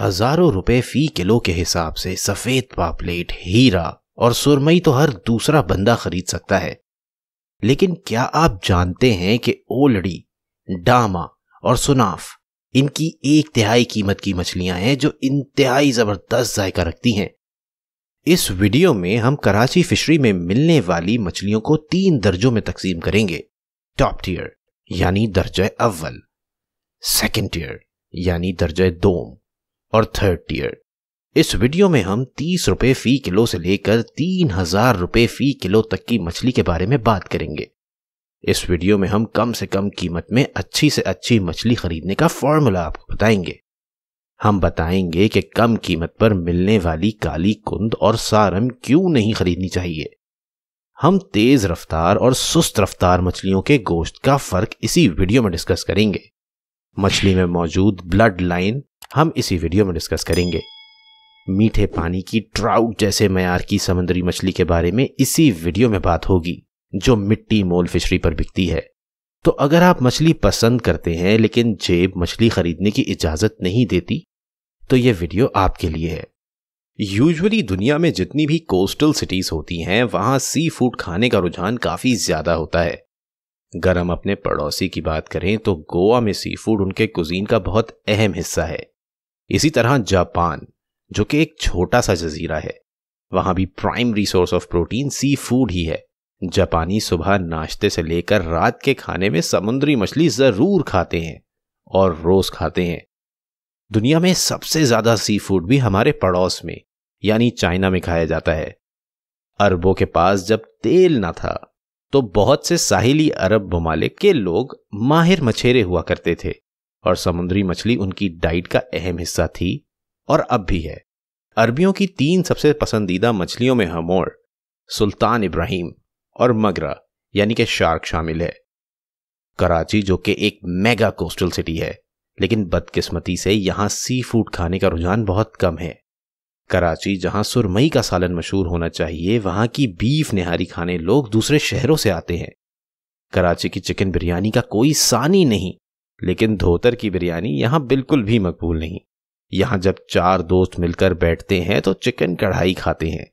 हजारों रुपए फी किलो के हिसाब से सफेद पापलेट हीरा और सुरमई तो हर दूसरा बंदा खरीद सकता है लेकिन क्या आप जानते हैं कि ओलड़ी डामा और सुनाफ इनकी एक तिहाई कीमत की मछलियां हैं जो इंतहाई जबरदस्त जायका रखती हैं इस वीडियो में हम कराची फिशरी में मिलने वाली मछलियों को तीन दर्जों में तकसीम करेंगे टॉप टीयर यानी दर्जा अव्वल सेकेंड टीयर यानी दर्ज दोम और थर्ड टीयर इस वीडियो में हम तीस रुपए फ़ी किलो से लेकर तीन हज़ार रुपए फ़ी किलो तक की मछली के बारे में बात करेंगे इस वीडियो में हम कम से कम कीमत में अच्छी से अच्छी मछली खरीदने का फॉर्मूला आपको बताएंगे हम बताएंगे कि कम कीमत पर मिलने वाली काली कुंद और सारम क्यों नहीं खरीदनी चाहिए हम तेज़ रफ्तार और सुस्त रफ्तार मछलियों के गोश्त का फ़र्क इसी वीडियो में डिस्कस करेंगे मछली में मौजूद ब्लड लाइन हम इसी वीडियो में डिस्कस करेंगे मीठे पानी की ट्राउट जैसे मैार की समुद्री मछली के बारे में इसी वीडियो में बात होगी जो मिट्टी मोल फिशरी पर बिकती है तो अगर आप मछली पसंद करते हैं लेकिन जेब मछली खरीदने की इजाज़त नहीं देती तो ये वीडियो आपके लिए है यूजुअली दुनिया में जितनी भी कोस्टल सिटीज़ होती हैं वहां सी फूड खाने का रुझान काफ़ी ज़्यादा होता है अगर हम अपने पड़ोसी की बात करें तो गोवा में सी फूड उनके कुजीन का बहुत अहम हिस्सा है इसी तरह जापान जो कि एक छोटा सा जजीरा है वहां भी prime resource of protein seafood ही है जापानी सुबह नाश्ते से लेकर रात के खाने में समुद्री मछली ज़रूर खाते हैं और रोज़ खाते हैं दुनिया में सबसे ज़्यादा सी फूड भी हमारे पड़ोस में यानी चाइना में खाया जाता है अरबों के पास जब तेल ना था तो बहुत से साहिली अरब ममालिक के लोग माहिर मछेरे हुआ करते थे और समुद्री मछली उनकी डाइट का अहम हिस्सा थी और अब भी है अरबियों की तीन सबसे पसंदीदा मछलियों में हमोर सुल्तान इब्राहिम और मगरा यानी कि शार्क शामिल है कराची जो कि एक मेगा कोस्टल सिटी है लेकिन बदकिस्मती से यहाँ सी फूड खाने का रुझान बहुत कम है कराची जहाँ सुरमई का सालन मशहूर होना चाहिए वहाँ की बीफ निहारी खाने लोग दूसरे शहरों से आते हैं कराची की चिकन बिरयानी का कोई सानी नहीं लेकिन धोतर की बिरयानी यहां बिल्कुल भी मकबूल नहीं यहां जब चार दोस्त मिलकर बैठते हैं तो चिकन कढ़ाई खाते हैं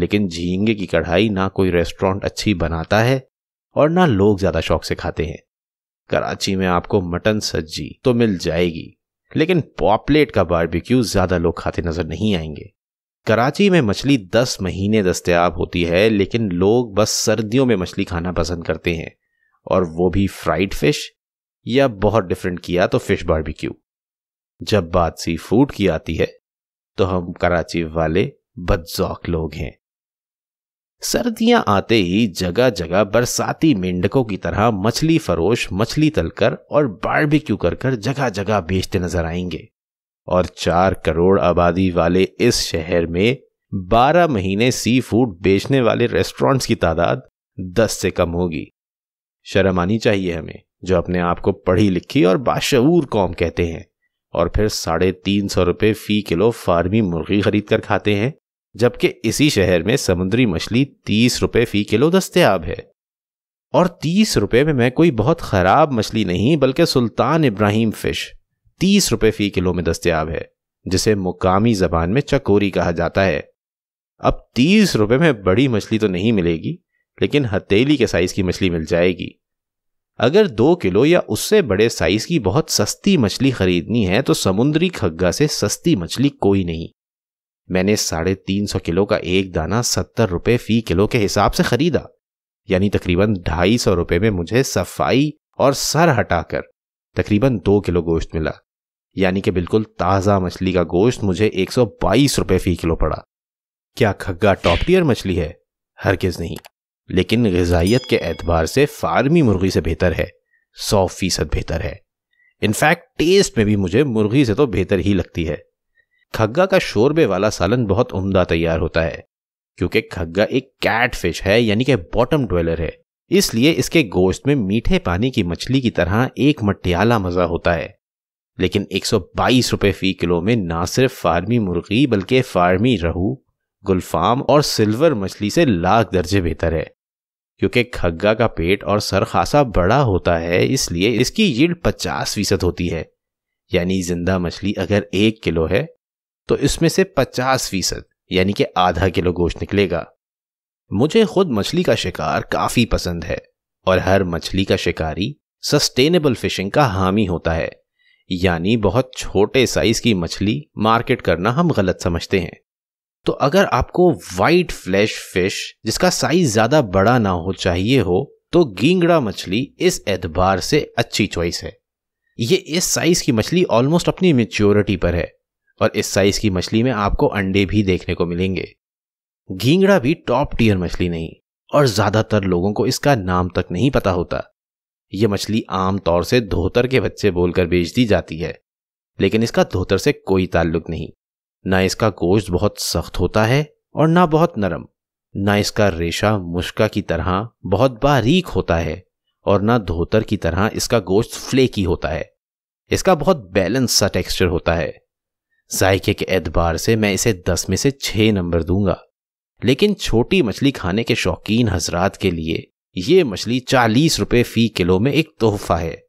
लेकिन झींगे की कढ़ाई ना कोई रेस्टोरेंट अच्छी बनाता है और ना लोग ज़्यादा शौक से खाते हैं कराची में आपको मटन सज्जी तो मिल जाएगी लेकिन पॉपलेट का बारबेक्यू ज़्यादा लोग खाते नज़र नहीं आएंगे कराची में मछली दस महीने दस्तियाब होती है लेकिन लोग बस सर्दियों में मछली खाना पसंद करते हैं और वो भी फ्राइड फिश या बहुत डिफरेंट किया तो फिश बारबेक्यू जब बात सी फूड की आती है तो हम कराची वाले बदजौक लोग हैं सर्दियां आते ही जगह जगह बरसाती मेंढकों की तरह मछली फरोश मछली तलकर और बारबेक्यू कर कर जगह जगह बेचते नजर आएंगे और चार करोड़ आबादी वाले इस शहर में बारह महीने सी फूड बेचने वाले रेस्टोरेंट्स की तादाद दस से कम होगी शर्म आनी चाहिए हमें जो अपने आप को पढ़ी लिखी और बाशूर कौम कहते हैं और फिर साढ़े तीन सौ रुपये फ़ी किलो फार्मी मुर्गी खरीद कर खाते हैं जबकि इसी शहर में समुद्री मछली तीस रुपये फ़ी किलो दस्तियाब है और तीस रुपये में मैं कोई बहुत ख़राब मछली नहीं बल्कि सुल्तान इब्राहिम फ़िश तीस रुपये फ़ी किलो में दस्तियाब है जिसे मुकामी ज़बान में चकोरी कहा जाता है अब तीस रुपये में बड़ी मछली तो नहीं मिलेगी लेकिन हथेली के साइज़ की मछली मिल जाएगी अगर दो किलो या उससे बड़े साइज की बहुत सस्ती मछली खरीदनी है तो समुद्री खग्गा से सस्ती मछली कोई नहीं मैंने साढ़े तीन सौ किलो का एक दाना सत्तर रुपये फी किलो के हिसाब से खरीदा यानी तकरीबन ढाई सौ रुपये में मुझे सफाई और सर हटाकर तकरीबन दो किलो गोश्त मिला यानी कि बिल्कुल ताज़ा मछली का गोश्त मुझे एक सौ बाईस रुपये फी किलो पड़ा क्या खग्गा टॉप टीयर मछली है हरगिज़ नहीं लेकिन गजाइत के एतबार से फार्मी मुर्गी से बेहतर है सौ फीसद बेहतर है इनफैक्ट टेस्ट में भी मुझे मुर्गी से तो बेहतर ही लगती है खग्गा का शोरबे वाला सालन बहुत उम्दा तैयार होता है क्योंकि खग्गा एक कैट फिश है यानी कि बॉटम ट्वेलर है इसलिए इसके गोश्त में मीठे पानी की मछली की तरह एक मटियाला मज़ा होता है लेकिन 122 रुपए फी किलो में ना सिर्फ फार्मी मुर्गी बल्कि फार्मी रहू गुलफाम और सिल्वर मछली से लाख दर्जे बेहतर है क्योंकि खग्गा का पेट और सर खासा बड़ा होता है इसलिए इसकी यील्ड पचास फीसद होती है यानी जिंदा मछली अगर एक किलो है तो इसमें से पचास फीसद यानी कि आधा किलो गोश्त निकलेगा मुझे खुद मछली का शिकार काफ़ी पसंद है और हर मछली का शिकारी सस्टेनेबल फिशिंग का हामी होता है यानी बहुत छोटे साइज की मछली मार्केट करना हम गलत समझते हैं तो अगर आपको वाइट फ्लैश फिश जिसका साइज ज़्यादा बड़ा ना हो चाहिए हो तो गींगड़ा मछली इस एतबार से अच्छी चॉइस है ये इस साइज की मछली ऑलमोस्ट अपनी मेच्योरिटी पर है और इस साइज की मछली में आपको अंडे भी देखने को मिलेंगे घींगड़ा भी टॉप टीयर मछली नहीं और ज्यादातर लोगों को इसका नाम तक नहीं पता होता ये मछली आमतौर से धोतर के बच्चे बोलकर बेच दी जाती है लेकिन इसका धोतर से कोई ताल्लुक नहीं ना इसका गोश्त बहुत सख्त होता है और ना बहुत नरम ना इसका रेशा मुश्का की तरह बहुत बारीक होता है और ना धोतर की तरह इसका गोश्त फ्लेकी होता है इसका बहुत बैलेंस सा टेक्सचर होता है जायके के एतबार से मैं इसे दस में से छह नंबर दूंगा लेकिन छोटी मछली खाने के शौकीन हजरात के लिए ये मछली चालीस रुपये फ़ी किलो में एक तोहफा है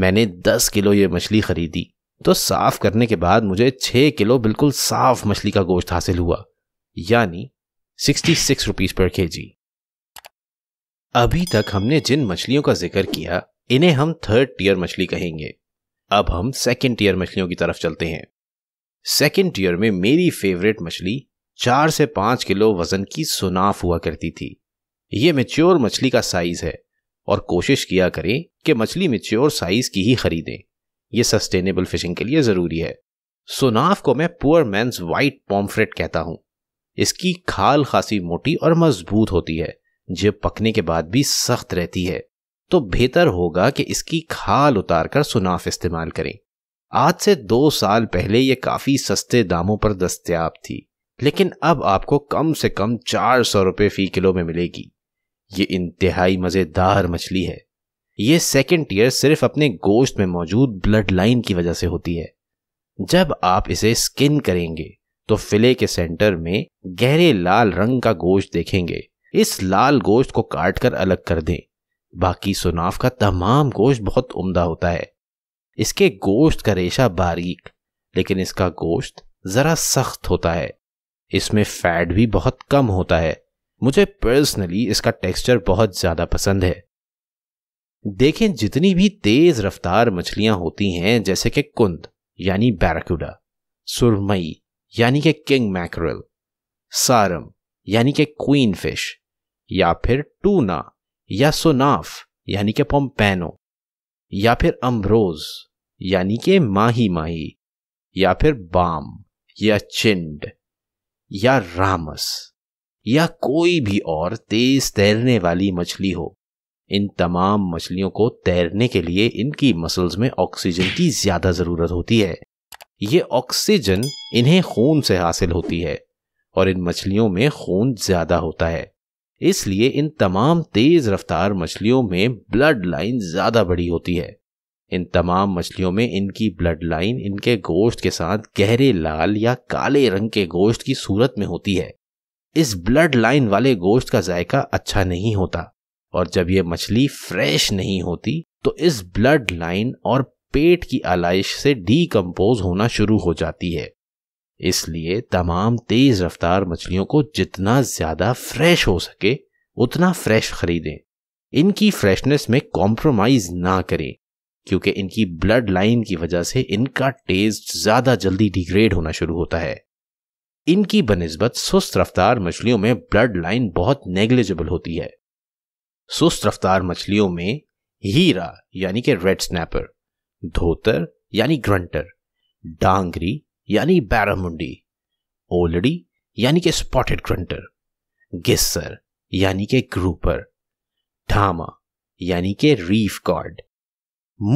मैंने दस किलो ये मछली खरीदी तो साफ करने के बाद मुझे छह किलो बिल्कुल साफ मछली का गोश्त हासिल हुआ यानी सिक्सटी सिक्स रुपीज पर के जी अभी तक हमने जिन मछलियों का जिक्र किया इन्हें हम थर्ड टीयर मछली कहेंगे अब हम सेकेंड टीयर मछलियों की तरफ चलते हैं सेकेंड टीयर में मेरी फेवरेट मछली चार से पांच किलो वजन की सुनाफ हुआ करती थी ये मेच्योर मछली का साइज है और कोशिश किया करें कि मछली मेच्योर साइज की ही खरीदें ये सस्टेनेबल फिशिंग के लिए ज़रूरी है सोनाफ को मैं पुअर मैंस वाइट पॉम्फ्रेट कहता हूं इसकी खाल खासी मोटी और मजबूत होती है जो पकने के बाद भी सख्त रहती है तो बेहतर होगा कि इसकी खाल उतार कर सुनाफ इस्तेमाल करें आज से दो साल पहले यह काफ़ी सस्ते दामों पर दस्तियाब थी लेकिन अब आपको कम से कम चार सौ रुपये फ़ी किलो में मिलेगी ये इंतहाई मज़ेदार मछली है ये सेकेंड टीयर सिर्फ अपने गोश्त में मौजूद ब्लड लाइन की वजह से होती है जब आप इसे स्किन करेंगे तो फिले के सेंटर में गहरे लाल रंग का गोश्त देखेंगे इस लाल गोश्त को काट कर अलग कर दें बाकी सुनाफ का तमाम गोश्त बहुत उम्दा होता है इसके गोश्त का रेशा बारीक लेकिन इसका गोश्त ज़रा सख्त होता है इसमें फैट भी बहुत कम होता है मुझे पर्सनली इसका टेक्सचर बहुत ज़्यादा पसंद है देखें जितनी भी तेज रफ्तार मछलियां होती हैं जैसे कि कुंद यानी बैराकुडा सुरमई यानी कि किंग मैक्रल सारम यानी कि क्वीन फिश या फिर टूना या सोनाफ यानी कि पोम्पैनो या फिर अम्ब्रोज यानी कि माही माही या फिर बाम या चिंड या रामस या कोई भी और तेज तैरने वाली मछली हो इन तमाम मछलियों को तैरने के लिए इनकी मसल्स में ऑक्सीजन की ज़्यादा ज़रूरत होती है ये ऑक्सीजन इन्हें खून से हासिल होती है और इन मछलियों में खून ज़्यादा होता है इसलिए इन तमाम तेज़ रफ्तार मछलियों में ब्लड लाइन ज़्यादा बड़ी होती है इन तमाम मछलियों में इनकी ब्लड लाइन इनके गोश्त के साथ गहरे लाल या काले रंग के गोश्त की सूरत में होती है इस ब्लड लाइन वाले गोश्त का जायका अच्छा नहीं होता और जब ये मछली फ्रेश नहीं होती तो इस ब्लड लाइन और पेट की आलाइश से डीकम्पोज होना शुरू हो जाती है इसलिए तमाम तेज रफ्तार मछलियों को जितना ज्यादा फ्रेश हो सके उतना फ्रेश खरीदें इनकी फ्रेशनेस में कॉम्प्रोमाइज ना करें क्योंकि इनकी ब्लड लाइन की वजह से इनका टेस्ट ज्यादा जल्दी डिग्रेड होना शुरू होता है इनकी बनस्बत सुस्त रफ्तार मछलियों में ब्लड लाइन बहुत नेग्लिजिबल होती है सुस्त रफ्तार मछलियों में हीरा यानी कि रेड स्नैपर धोतर यानी ग्रंटर डांगरी यानी बैरामुंडी ओलड़ी यानी कि स्पॉटेड ग्रंटर गिस्सर यानी के ग्रूपर ढामा यानी के रीफ कॉर्ड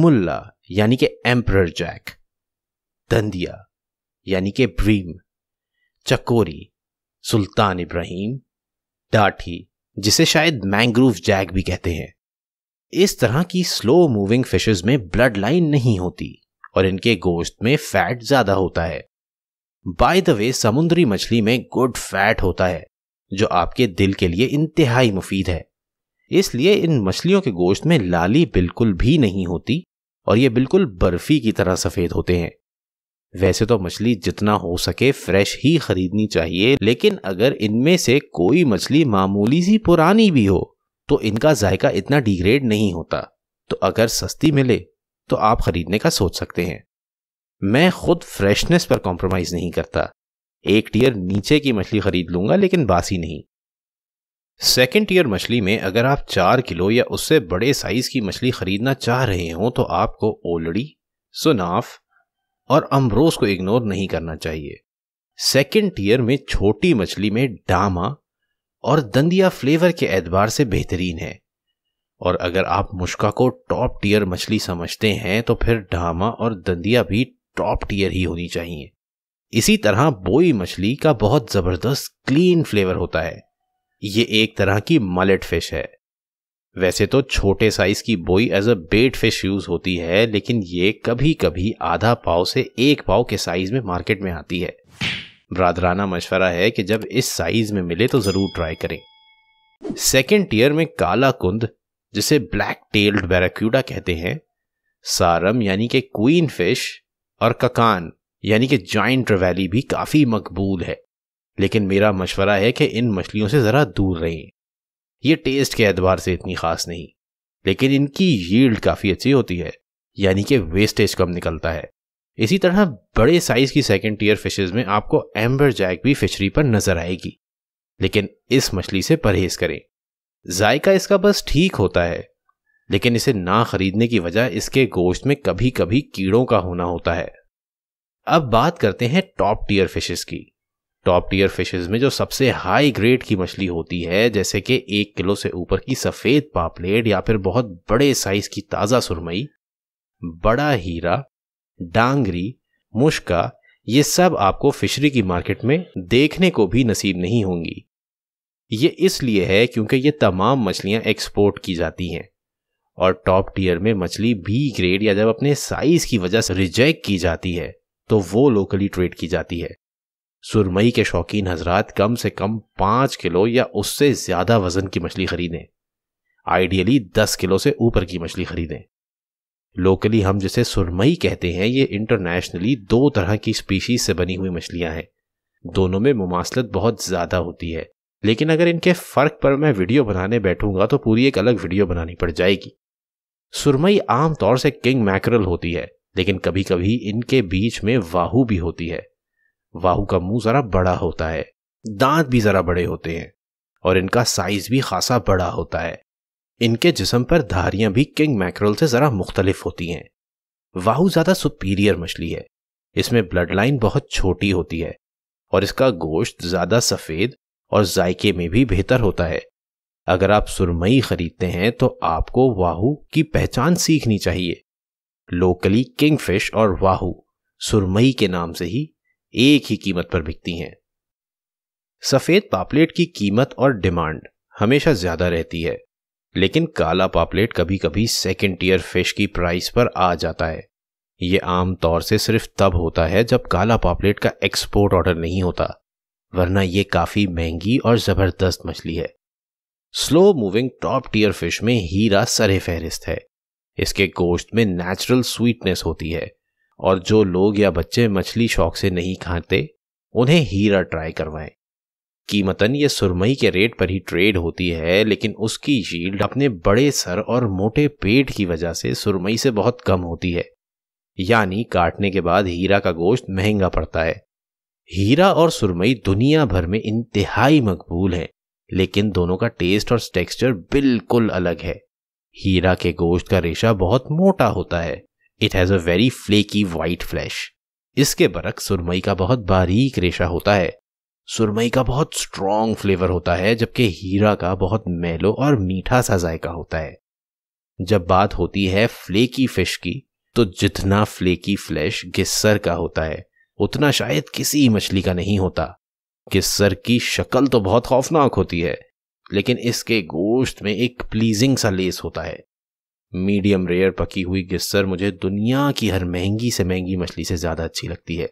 मुल्ला यानी कि एम्प्रर जैक दंदिया यानी कि ब्रीम चकोरी सुल्तान इब्राहिम डाठी जिसे शायद मैंग्रोव जैग भी कहते हैं इस तरह की स्लो मूविंग फिशेज में ब्लड लाइन नहीं होती और इनके गोश्त में फैट ज्यादा होता है बाय द वे समुद्री मछली में गुड फैट होता है जो आपके दिल के लिए इंतहाई मुफीद है इसलिए इन मछलियों के गोश्त में लाली बिल्कुल भी नहीं होती और ये बिल्कुल बर्फी की तरह सफेद होते हैं वैसे तो मछली जितना हो सके फ्रेश ही खरीदनी चाहिए लेकिन अगर इनमें से कोई मछली मामूली सी पुरानी भी हो तो इनका जायका इतना डिग्रेड नहीं होता तो अगर सस्ती मिले तो आप खरीदने का सोच सकते हैं मैं खुद फ्रेशनेस पर कॉम्प्रोमाइज नहीं करता एक टीयर नीचे की मछली खरीद लूंगा लेकिन बासी नहीं सेकेंड टीयर मछली में अगर आप चार किलो या उससे बड़े साइज की मछली खरीदना चाह रहे हो तो आपको ओलड़ी सुनाफ और अम्ब्रोस को इग्नोर नहीं करना चाहिए सेकेंड टीयर में छोटी मछली में डामा और दंदिया फ्लेवर के एतबार से बेहतरीन है और अगर आप मुश्का को टॉप टीयर मछली समझते हैं तो फिर डामा और दंदिया भी टॉप टीयर ही होनी चाहिए इसी तरह बोई मछली का बहुत ज़बरदस्त क्लीन फ्लेवर होता है ये एक तरह की मलेट फिश है वैसे तो छोटे साइज की बोई as a bait fish use होती है लेकिन ये कभी कभी आधा पाव से एक पाव के साइज में मार्केट में आती है ब्रादराना मशवरा है कि जब इस साइज में मिले तो जरूर ट्राई करें सेकेंड टीयर में काला कुंद जिसे ब्लैक टेल्ड बैराक्यूडा कहते हैं सारम यानी के क्वीन फिश और ककान यानी कि जॉइंट वैली भी काफ़ी मकबूल है लेकिन मेरा मशवरा है कि इन मछलियों से ज़रा दूर रहें ये टेस्ट के एतबार से इतनी ख़ास नहीं लेकिन इनकी यील्ड काफ़ी अच्छी होती है यानी कि वेस्टेज कम निकलता है इसी तरह बड़े साइज़ की सेकेंड टीयर फिशेज में आपको एम्बर जैक भी फिशरी पर नज़र आएगी लेकिन इस मछली से परहेज करें जायका इसका बस ठीक होता है लेकिन इसे ना खरीदने की वजह इसके गोश्त में कभी कभी कीड़ों का होना होता है अब बात करते हैं टॉप टीयर फिशेस की टॉप टीयर फिशेज में जो सबसे हाई ग्रेड की मछली होती है जैसे कि एक किलो से ऊपर की सफ़ेद पापलेट या फिर बहुत बड़े साइज की ताज़ा सुरमई बड़ा हीरा डांगरी मुश्का ये सब आपको फिशरी की मार्केट में देखने को भी नसीब नहीं होंगी ये इसलिए है क्योंकि ये तमाम मछलियाँ एक्सपोर्ट की जाती हैं और टॉप टीयर में मछली बी ग्रेड या जब अपने साइज की वजह से रिजेक्ट की जाती है तो वो लोकली ट्रेड की जाती है सुरमई के शौकीन हजरात कम से कम पाँच किलो या उससे ज़्यादा वज़न की मछली खरीदें आइडियली दस किलो से ऊपर की मछली खरीदें लोकली हम जिसे सुरमई कहते हैं ये इंटरनेशनली दो तरह की स्पीशीज से बनी हुई मछलियां हैं दोनों में मुमासलत बहुत ज़्यादा होती है लेकिन अगर इनके फ़र्क पर मैं वीडियो बनाने बैठूंगा तो पूरी एक अलग वीडियो बनानी पड़ जाएगी सुरमई आमतौर से किंग मैकरल होती है लेकिन कभी कभी इनके बीच में वाहू भी होती है वाहू का मुंह जरा बड़ा होता है दांत भी जरा बड़े होते हैं और इनका साइज भी खासा बड़ा होता है इनके जिसम पर धारियां भी किंग मैक्रोल से जरा मुख्तलिफ होती हैं वाहू ज्यादा सुपीरियर मछली है इसमें ब्लड लाइन बहुत छोटी होती है और इसका गोश्त ज्यादा सफेद और जायके में भी बेहतर होता है अगर आप सुरमई खरीदते हैं तो आपको वाहू की पहचान सीखनी चाहिए लोकली किंगफिश और वाहू सुरमई के नाम से ही एक ही कीमत पर बिकती हैं सफ़ेद पापलेट की कीमत और डिमांड हमेशा ज़्यादा रहती है लेकिन काला पापलेट कभी कभी सेकेंड टीयर फिश की प्राइस पर आ जाता है ये आम तौर से सिर्फ तब होता है जब काला पापलेट का एक्सपोर्ट ऑर्डर नहीं होता वरना यह काफ़ी महंगी और ज़बरदस्त मछली है slow moving top tier fish में हीरा सरे फहरिस्त है इसके गोश्त में नेचुरल स्वीटनेस होती है और जो लोग या बच्चे मछली शौक से नहीं खाते उन्हें हीरा ट्राई करवाएं कीमतन ये सुरमई के रेट पर ही ट्रेड होती है लेकिन उसकी शील्ड अपने बड़े सर और मोटे पेट की वजह से सुरमई से बहुत कम होती है यानी काटने के बाद हीरा का गोश्त महंगा पड़ता है हीरा और सुरमई दुनिया भर में इंतहाई मकबूल है लेकिन दोनों का टेस्ट और टेक्सचर बिल्कुल अलग है हीरा के गोश्त का रेशा बहुत मोटा होता है it has a very flaky white flesh इसके बरक सुरमई का बहुत बारीक रेशा होता है सुरमई का बहुत स्ट्रॉन्ग फ्लेवर होता है जबकि हीरा का बहुत मेलो और मीठा सा जायका होता है जब बात होती है फ्लेकी फिश की तो जितना फ्लेकी फ्लैश गिस्सर का होता है उतना शायद किसी मछली का नहीं होता गिस्सर की शक्ल तो बहुत खौफनाक होती है लेकिन इसके गोश्त में एक प्लीजिंग सा लेस होता है मीडियम रेयर पकी हुई गिस्सर मुझे दुनिया की हर महंगी से महंगी मछली से ज़्यादा अच्छी लगती है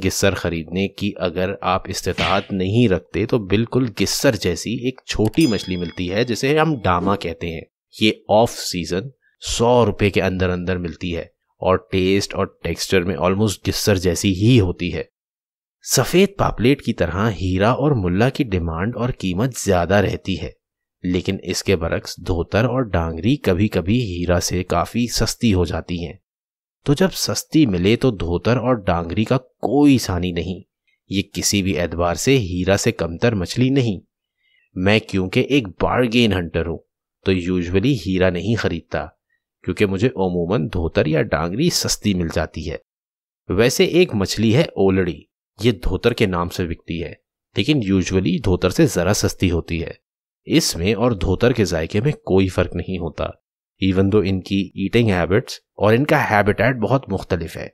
गिस्सर ख़रीदने की अगर आप इस्तात नहीं रखते तो बिल्कुल गिस्सर जैसी एक छोटी मछली मिलती है जिसे हम डामा कहते हैं ये ऑफ सीज़न सौ रुपये के अंदर अंदर मिलती है और टेस्ट और टेक्सचर में ऑलमोस्ट गिस्सर जैसी ही होती है सफ़ेद पापलेट की तरह हीरा और मुल्ला की डिमांड और कीमत ज़्यादा रहती है लेकिन इसके बरक्स धोतर और डांगरी कभी कभी हीरा से काफी सस्ती हो जाती हैं तो जब सस्ती मिले तो धोतर और डांगरी का कोई सानी नहीं ये किसी भी एतबार से हीरा से कमतर मछली नहीं मैं क्योंकि एक बारगेन हंटर हूं तो यूजुअली हीरा नहीं खरीदता क्योंकि मुझे अमूमन धोतर या डांगरी सस्ती मिल जाती है वैसे एक मछली है ओलड़ी ये धोतर के नाम से बिकती है लेकिन यूजुअली धोतर से ज़रा सस्ती होती है इसमें और धोतर के जायके में कोई फर्क नहीं होता इवन दो इनकी ईटिंग हैबिट्स और इनका हैबिटेट बहुत मुख्तलिफ है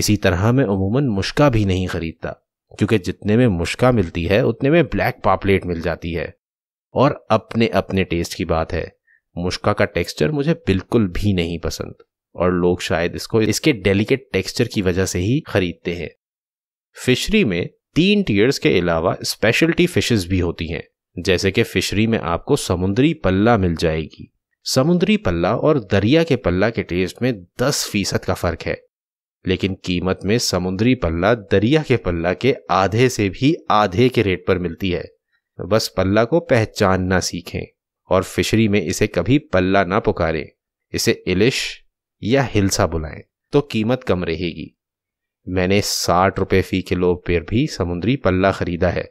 इसी तरह मैं अमूमन मुश्का भी नहीं खरीदता क्योंकि जितने में मुश्का मिलती है उतने में ब्लैक पापलेट मिल जाती है और अपने अपने टेस्ट की बात है मुश्का का टेक्सचर मुझे बिल्कुल भी नहीं पसंद और लोग शायद इसको इसके डेलिकेट टेक्सचर की वजह से ही खरीदते हैं फिशरी में तीन टीयर्स के अलावा स्पेशलिटी फिशेज भी होती हैं जैसे कि फिशरी में आपको समुद्री पल्ला मिल जाएगी समुद्री पल्ला और दरिया के पल्ला के टेस्ट में 10 फीसद का फर्क है लेकिन कीमत में समुद्री पल्ला दरिया के पल्ला के आधे से भी आधे के रेट पर मिलती है बस पल्ला को पहचानना सीखें और फिशरी में इसे कभी पल्ला ना पुकारें इसे इलिश या हिलसा बुलाएं तो कीमत कम रहेगी मैंने साठ रुपये फी किलो पर भी समुद्री पल्ला खरीदा है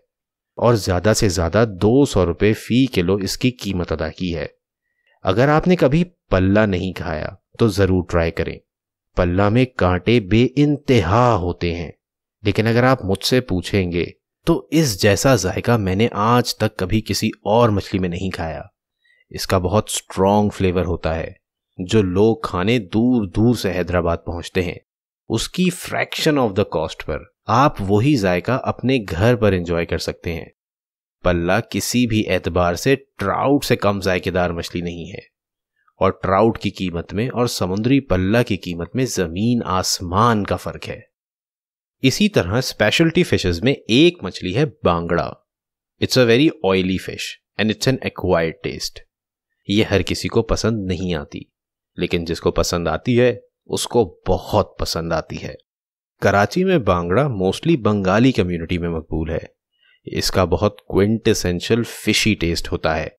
और ज़्यादा से ज़्यादा दो सौ रुपये फ़ी किलो इसकी कीमत अदा की है अगर आपने कभी पल्ला नहीं खाया तो ज़रूर ट्राई करें पल्ला में कांटे बे इंतहा होते हैं लेकिन अगर आप मुझसे पूछेंगे तो इस जैसा जायका मैंने आज तक कभी किसी और मछली में नहीं खाया इसका बहुत स्ट्रॉन्ग फ्लेवर होता है जो लोग खाने दूर दूर से हैदराबाद पहुंचते हैं उसकी fraction of the cost per आप वही जायका अपने घर पर एंजॉय कर सकते हैं पल्ला किसी भी एतबार से ट्राउट से कम जायकेदार मछली नहीं है और ट्राउट की कीमत में और समुद्री पल्ला की कीमत में ज़मीन आसमान का फ़र्क है इसी तरह स्पेशलिटी फिशेज में एक मछली है बांगड़ा it's a very oily fish and it's an acquired taste ये हर किसी को पसंद नहीं आती लेकिन जिसको पसंद आती है उसको बहुत पसंद आती है कराची में बांगड़ा मोस्टली बंगाली कम्युनिटी में मकबूल है इसका बहुत क्विंटेसेंशियल फिशी टेस्ट होता है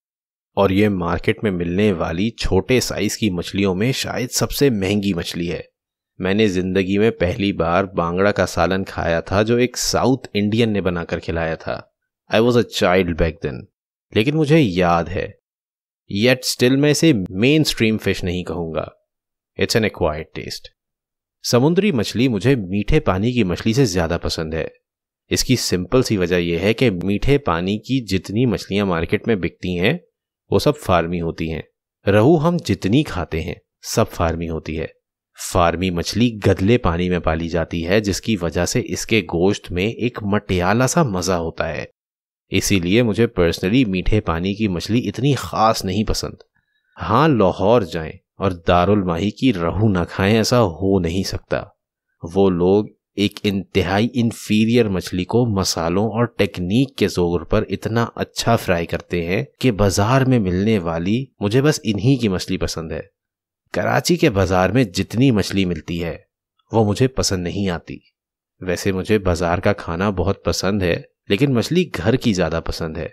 और ये मार्केट में मिलने वाली छोटे साइज की मछलियों में शायद सबसे महंगी मछली है मैंने ज़िंदगी में पहली बार बांगड़ा का सालन खाया था जो एक साउथ इंडियन ने बनाकर खिलाया था I was a child back then लेकिन मुझे याद है येट स्टिल मैं इसे मेन स्ट्रीम फिश नहीं कहूँगा इट्स एन एक्वायर्ड टेस्ट समुद्री मछली मुझे मीठे पानी की मछली से ज़्यादा पसंद है इसकी सिंपल सी वजह यह है कि मीठे पानी की जितनी मछलियाँ मार्केट में बिकती हैं वो सब फार्मी होती हैं रहू हम जितनी खाते हैं सब फार्मी होती है फार्मी मछली गदले पानी में पाली जाती है जिसकी वजह से इसके गोश्त में एक मटियाला सा मज़ा होता है इसीलिए मुझे पर्सनली मीठे पानी की मछली इतनी ख़ास नहीं पसंद हाँ लाहौर जाएं और दारुल माही की रहू ना खाएं ऐसा हो नहीं सकता वो लोग एक इंतहाई इन्फीरियर मछली को मसालों और टेक्निक के जोर पर इतना अच्छा फ्राई करते हैं कि बाजार में मिलने वाली मुझे बस इन्हीं की मछली पसंद है कराची के बाजार में जितनी मछली मिलती है वो मुझे पसंद नहीं आती वैसे मुझे बाजार का खाना बहुत पसंद है लेकिन मछली घर की ज़्यादा पसंद है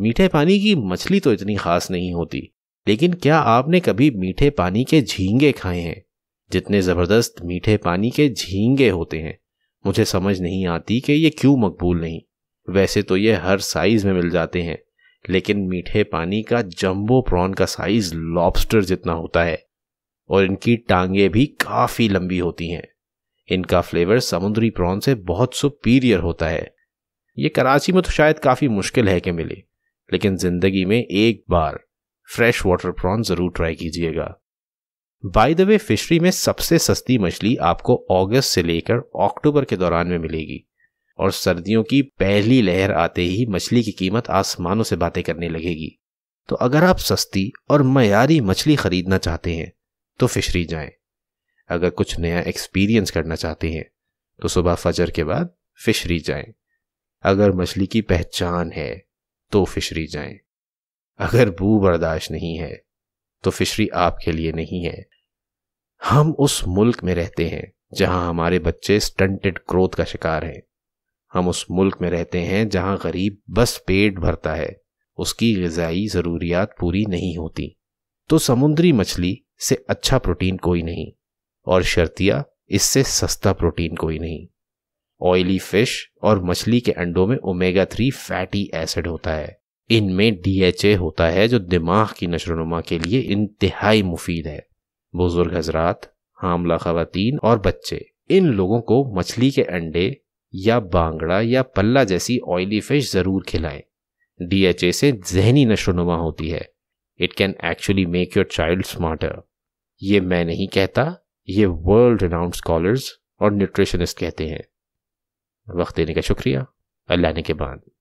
मीठे पानी की मछली तो इतनी खास नहीं होती लेकिन क्या आपने कभी मीठे पानी के झींगे खाए हैं जितने ज़बरदस्त मीठे पानी के झींगे होते हैं मुझे समझ नहीं आती कि ये क्यों मकबूल नहीं वैसे तो ये हर साइज़ में मिल जाते हैं लेकिन मीठे पानी का जम्बो प्रॉन का साइज़ लॉबस्टर जितना होता है और इनकी टांगे भी काफ़ी लंबी होती हैं इनका फ्लेवर समुद्री प्रॉन से बहुत सुपीरियर होता है ये कराची में तो शायद काफ़ी मुश्किल है कि मिले लेकिन ज़िंदगी में एक बार फ्रेश वाटर प्रॉन जरूर ट्राई कीजिएगा बाय द वे फिशरी में सबसे सस्ती मछली आपको अगस्त से लेकर अक्टूबर के दौरान में मिलेगी और सर्दियों की पहली लहर आते ही मछली की कीमत आसमानों से बातें करने लगेगी तो अगर आप सस्ती और मयारी मछली खरीदना चाहते हैं तो फिशरी जाएं। अगर कुछ नया एक्सपीरियंस करना चाहते हैं तो सुबह फजर के बाद फिशरी जाएं। अगर मछली की पहचान है तो फिशरी जाएं। अगर बू बर्दाश्त नहीं है तो फिशरी आपके लिए नहीं है हम उस मुल्क में रहते हैं जहां हमारे बच्चे स्टंटेड ग्रोथ का शिकार हैं हम उस मुल्क में रहते हैं जहां गरीब बस पेट भरता है उसकी गजाई ज़रूरियात पूरी नहीं होती तो समुद्री मछली से अच्छा प्रोटीन कोई नहीं और शर्तिया इससे सस्ता प्रोटीन कोई नहीं ऑयली फिश और मछली के अंडों में ओमेगा थ्री फैटी एसिड होता है इनमें डीएचए होता है जो दिमाग की नशोनुमा के लिए इंतहाई मुफीद है बुजुर्ग हजरात हामला खातन और बच्चे इन लोगों को मछली के अंडे या बांगड़ा या पल्ला जैसी ऑयली फिश ज़रूर खिलाएं डीएचए से जहनी नशोनुमा होती है it can actually make your child smarter ये मैं नहीं कहता ये वर्ल्ड रिनाउंड स्कॉलर्स और न्यूट्रिशनिस्ट कहते हैं वक्त देने का शुक्रिया अल्लाह ने के बाद